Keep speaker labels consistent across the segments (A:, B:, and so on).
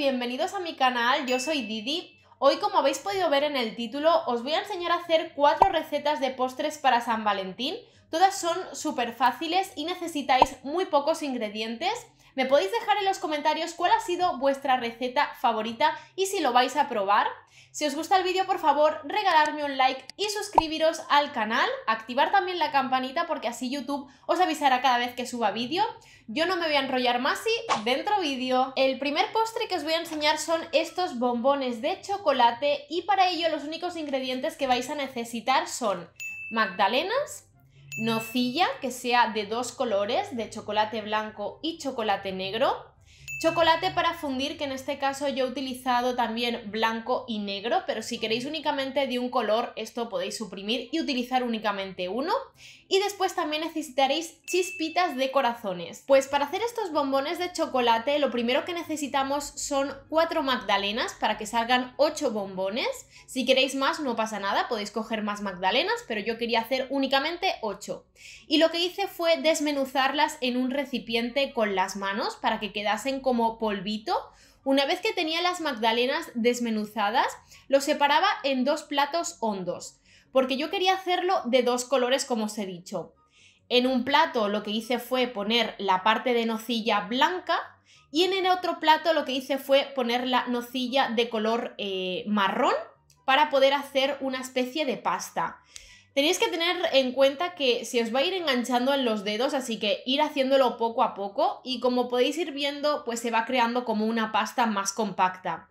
A: bienvenidos a mi canal, yo soy Didi. Hoy como habéis podido ver en el título, os voy a enseñar a hacer cuatro recetas de postres para San Valentín. Todas son súper fáciles y necesitáis muy pocos ingredientes me podéis dejar en los comentarios cuál ha sido vuestra receta favorita y si lo vais a probar. Si os gusta el vídeo, por favor, regalarme un like y suscribiros al canal, activar también la campanita porque así YouTube os avisará cada vez que suba vídeo. Yo no me voy a enrollar más y dentro vídeo. El primer postre que os voy a enseñar son estos bombones de chocolate y para ello los únicos ingredientes que vais a necesitar son magdalenas, nocilla que sea de dos colores, de chocolate blanco y chocolate negro, Chocolate para fundir, que en este caso yo he utilizado también blanco y negro, pero si queréis únicamente de un color, esto podéis suprimir y utilizar únicamente uno. Y después también necesitaréis chispitas de corazones. Pues para hacer estos bombones de chocolate, lo primero que necesitamos son cuatro magdalenas para que salgan 8 bombones. Si queréis más, no pasa nada, podéis coger más magdalenas, pero yo quería hacer únicamente 8. Y lo que hice fue desmenuzarlas en un recipiente con las manos para que quedasen como polvito. Una vez que tenía las magdalenas desmenuzadas, lo separaba en dos platos hondos, porque yo quería hacerlo de dos colores como os he dicho. En un plato lo que hice fue poner la parte de nocilla blanca y en el otro plato lo que hice fue poner la nocilla de color eh, marrón para poder hacer una especie de pasta. Tenéis que tener en cuenta que se os va a ir enganchando en los dedos, así que ir haciéndolo poco a poco y como podéis ir viendo, pues se va creando como una pasta más compacta.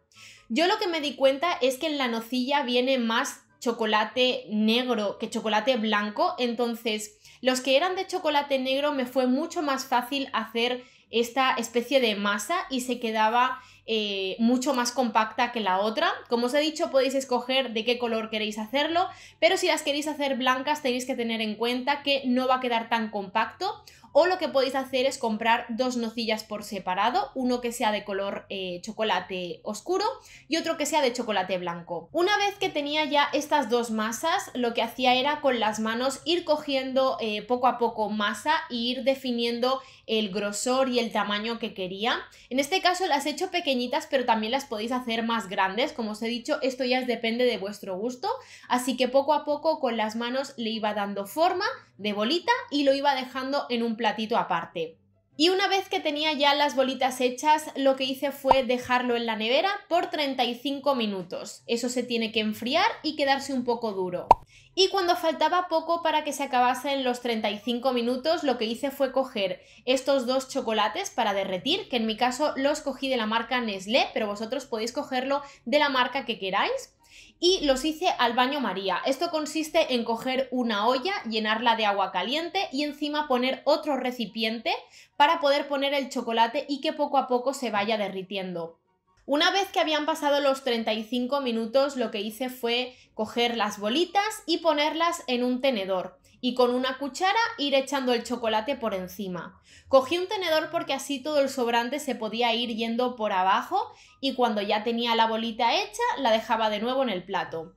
A: Yo lo que me di cuenta es que en la nocilla viene más chocolate negro que chocolate blanco, entonces los que eran de chocolate negro me fue mucho más fácil hacer esta especie de masa y se quedaba eh, mucho más compacta que la otra. Como os he dicho, podéis escoger de qué color queréis hacerlo, pero si las queréis hacer blancas tenéis que tener en cuenta que no va a quedar tan compacto. O lo que podéis hacer es comprar dos nocillas por separado, uno que sea de color eh, chocolate oscuro y otro que sea de chocolate blanco. Una vez que tenía ya estas dos masas, lo que hacía era con las manos ir cogiendo eh, poco a poco masa e ir definiendo el grosor y el tamaño que quería. En este caso las he hecho pequeñas pero también las podéis hacer más grandes. Como os he dicho, esto ya depende de vuestro gusto. Así que poco a poco con las manos le iba dando forma de bolita y lo iba dejando en un platito aparte. Y una vez que tenía ya las bolitas hechas, lo que hice fue dejarlo en la nevera por 35 minutos. Eso se tiene que enfriar y quedarse un poco duro. Y cuando faltaba poco para que se acabasen los 35 minutos, lo que hice fue coger estos dos chocolates para derretir, que en mi caso los cogí de la marca Nestlé, pero vosotros podéis cogerlo de la marca que queráis y los hice al baño María. Esto consiste en coger una olla, llenarla de agua caliente y encima poner otro recipiente para poder poner el chocolate y que poco a poco se vaya derritiendo. Una vez que habían pasado los 35 minutos, lo que hice fue coger las bolitas y ponerlas en un tenedor y con una cuchara ir echando el chocolate por encima. Cogí un tenedor porque así todo el sobrante se podía ir yendo por abajo y cuando ya tenía la bolita hecha la dejaba de nuevo en el plato.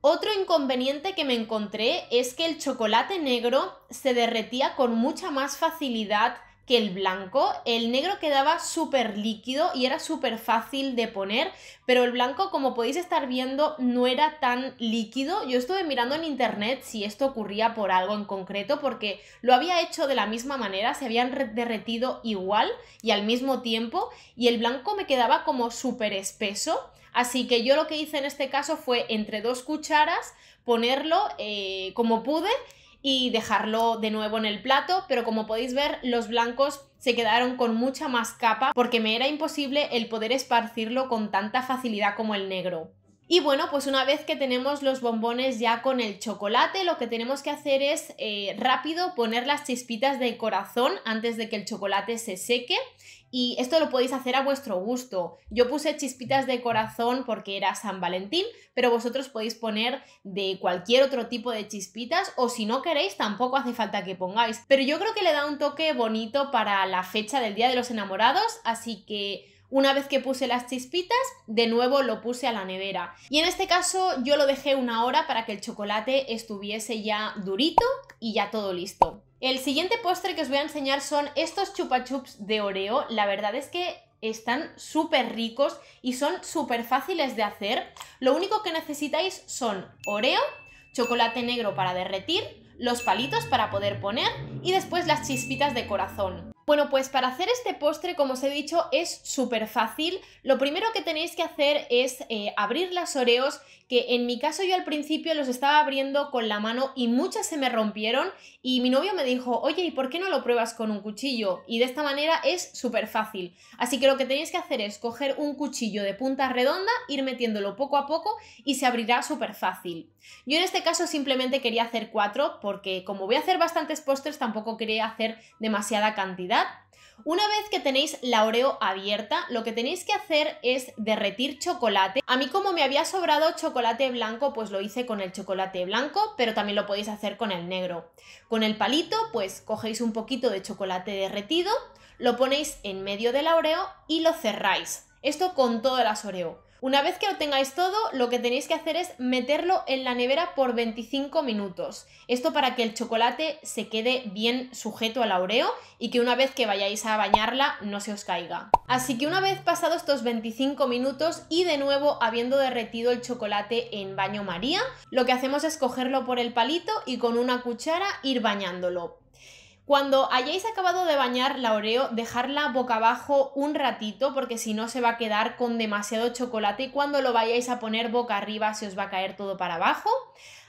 A: Otro inconveniente que me encontré es que el chocolate negro se derretía con mucha más facilidad que el blanco. El negro quedaba súper líquido y era súper fácil de poner, pero el blanco, como podéis estar viendo, no era tan líquido. Yo estuve mirando en internet si esto ocurría por algo en concreto, porque lo había hecho de la misma manera, se habían derretido igual y al mismo tiempo, y el blanco me quedaba como súper espeso. Así que yo lo que hice en este caso fue entre dos cucharas ponerlo eh, como pude y dejarlo de nuevo en el plato, pero como podéis ver los blancos se quedaron con mucha más capa porque me era imposible el poder esparcirlo con tanta facilidad como el negro. Y bueno, pues una vez que tenemos los bombones ya con el chocolate, lo que tenemos que hacer es eh, rápido poner las chispitas de corazón antes de que el chocolate se seque. Y esto lo podéis hacer a vuestro gusto. Yo puse chispitas de corazón porque era San Valentín, pero vosotros podéis poner de cualquier otro tipo de chispitas o si no queréis tampoco hace falta que pongáis. Pero yo creo que le da un toque bonito para la fecha del Día de los Enamorados, así que una vez que puse las chispitas, de nuevo lo puse a la nevera. Y en este caso yo lo dejé una hora para que el chocolate estuviese ya durito y ya todo listo. El siguiente postre que os voy a enseñar son estos chupachups de Oreo. La verdad es que están súper ricos y son súper fáciles de hacer. Lo único que necesitáis son Oreo, chocolate negro para derretir, los palitos para poder poner y después las chispitas de corazón. Bueno, pues para hacer este postre, como os he dicho, es súper fácil. Lo primero que tenéis que hacer es eh, abrir las Oreos, que en mi caso yo al principio los estaba abriendo con la mano y muchas se me rompieron y mi novio me dijo, oye, ¿y por qué no lo pruebas con un cuchillo? Y de esta manera es súper fácil. Así que lo que tenéis que hacer es coger un cuchillo de punta redonda, ir metiéndolo poco a poco y se abrirá súper fácil. Yo en este caso simplemente quería hacer cuatro porque como voy a hacer bastantes postres tampoco quería hacer demasiada cantidad. Una vez que tenéis la Oreo abierta, lo que tenéis que hacer es derretir chocolate. A mí como me había sobrado chocolate blanco, pues lo hice con el chocolate blanco, pero también lo podéis hacer con el negro. Con el palito, pues cogéis un poquito de chocolate derretido, lo ponéis en medio del Oreo y lo cerráis. Esto con todas las Oreo. Una vez que lo tengáis todo, lo que tenéis que hacer es meterlo en la nevera por 25 minutos. Esto para que el chocolate se quede bien sujeto al aureo y que una vez que vayáis a bañarla no se os caiga. Así que una vez pasados estos 25 minutos y de nuevo habiendo derretido el chocolate en baño María, lo que hacemos es cogerlo por el palito y con una cuchara ir bañándolo. Cuando hayáis acabado de bañar la Oreo, dejarla boca abajo un ratito porque si no se va a quedar con demasiado chocolate y cuando lo vayáis a poner boca arriba se os va a caer todo para abajo.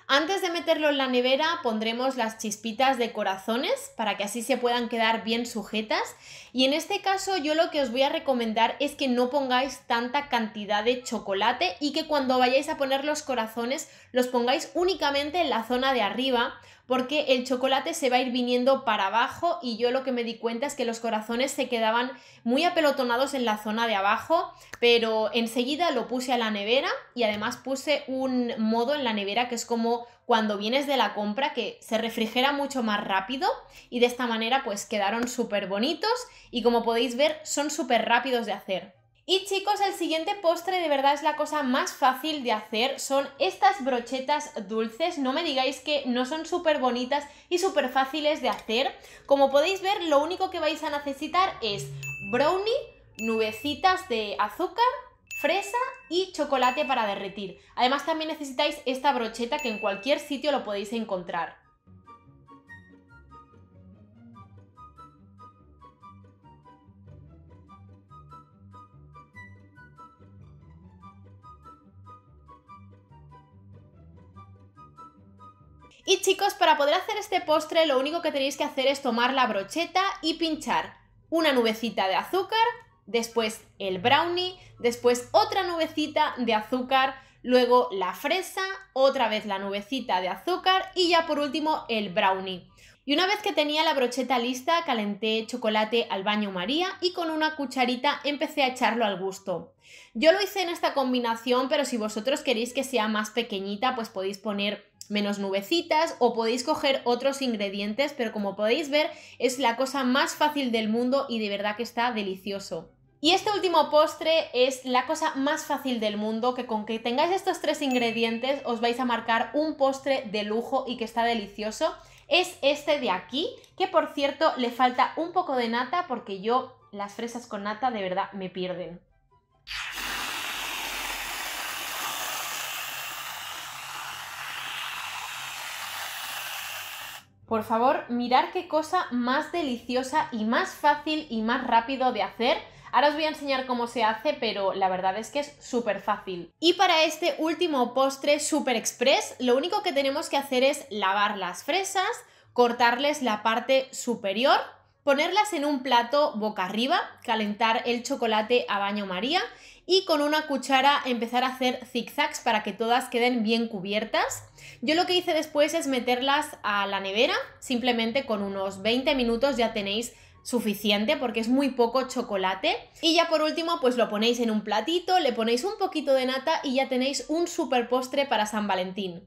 A: Antes de meterlo en la nevera pondremos las chispitas de corazones para que así se puedan quedar bien sujetas y en este caso yo lo que os voy a recomendar es que no pongáis tanta cantidad de chocolate y que cuando vayáis a poner los corazones los pongáis únicamente en la zona de arriba porque el chocolate se va a ir viniendo para abajo y yo lo que me di cuenta es que los corazones se quedaban muy apelotonados en la zona de abajo, pero enseguida lo puse a la nevera y además puse un modo en la nevera que es como cuando vienes de la compra que se refrigera mucho más rápido y de esta manera pues quedaron súper bonitos y como podéis ver son súper rápidos de hacer. Y chicos, el siguiente postre de verdad es la cosa más fácil de hacer. Son estas brochetas dulces. No me digáis que no son súper bonitas y súper fáciles de hacer. Como podéis ver, lo único que vais a necesitar es brownie, nubecitas de azúcar, fresa y chocolate para derretir. Además también necesitáis esta brocheta que en cualquier sitio lo podéis encontrar. Y chicos, para poder hacer este postre lo único que tenéis que hacer es tomar la brocheta y pinchar una nubecita de azúcar, después el brownie, después otra nubecita de azúcar, luego la fresa, otra vez la nubecita de azúcar y ya por último el brownie. Y una vez que tenía la brocheta lista, calenté chocolate al baño María y con una cucharita empecé a echarlo al gusto. Yo lo hice en esta combinación, pero si vosotros queréis que sea más pequeñita, pues podéis poner menos nubecitas o podéis coger otros ingredientes, pero como podéis ver es la cosa más fácil del mundo y de verdad que está delicioso. Y este último postre es la cosa más fácil del mundo, que con que tengáis estos tres ingredientes os vais a marcar un postre de lujo y que está delicioso. Es este de aquí, que por cierto le falta un poco de nata porque yo las fresas con nata de verdad me pierden. Por favor, mirar qué cosa más deliciosa y más fácil y más rápido de hacer. Ahora os voy a enseñar cómo se hace, pero la verdad es que es súper fácil. Y para este último postre super express, lo único que tenemos que hacer es lavar las fresas, cortarles la parte superior ponerlas en un plato boca arriba, calentar el chocolate a baño María y con una cuchara empezar a hacer zigzags para que todas queden bien cubiertas. Yo lo que hice después es meterlas a la nevera, simplemente con unos 20 minutos ya tenéis suficiente porque es muy poco chocolate. Y ya por último, pues lo ponéis en un platito, le ponéis un poquito de nata y ya tenéis un super postre para San Valentín.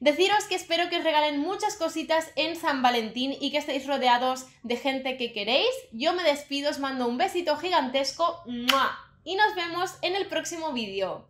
A: Deciros que espero que os regalen muchas cositas en San Valentín y que estéis rodeados de gente que queréis. Yo me despido, os mando un besito gigantesco ¡mua! y nos vemos en el próximo vídeo.